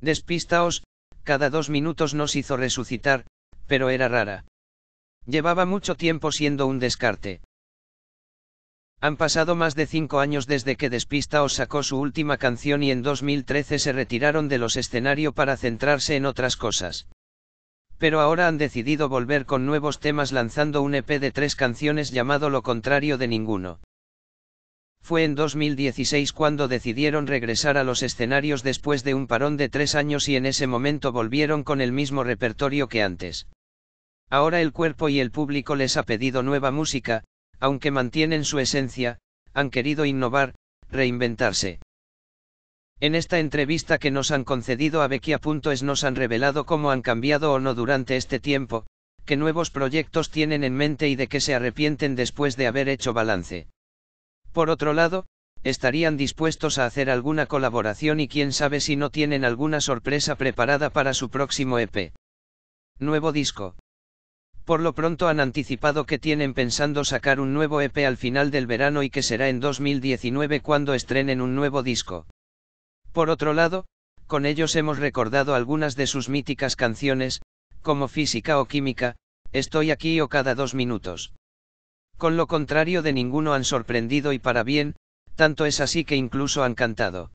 Despistaos, cada dos minutos nos hizo resucitar, pero era rara. Llevaba mucho tiempo siendo un descarte. Han pasado más de cinco años desde que Despistaos sacó su última canción y en 2013 se retiraron de los escenarios para centrarse en otras cosas. Pero ahora han decidido volver con nuevos temas lanzando un EP de tres canciones llamado Lo contrario de ninguno. Fue en 2016 cuando decidieron regresar a los escenarios después de un parón de tres años y en ese momento volvieron con el mismo repertorio que antes. Ahora el cuerpo y el público les ha pedido nueva música, aunque mantienen su esencia, han querido innovar, reinventarse. En esta entrevista que nos han concedido a Bequia.es nos han revelado cómo han cambiado o no durante este tiempo, qué nuevos proyectos tienen en mente y de qué se arrepienten después de haber hecho balance. Por otro lado, estarían dispuestos a hacer alguna colaboración y quién sabe si no tienen alguna sorpresa preparada para su próximo EP. Nuevo disco. Por lo pronto han anticipado que tienen pensando sacar un nuevo EP al final del verano y que será en 2019 cuando estrenen un nuevo disco. Por otro lado, con ellos hemos recordado algunas de sus míticas canciones, como Física o Química, Estoy aquí o cada dos minutos. Con lo contrario de ninguno han sorprendido y para bien, tanto es así que incluso han cantado.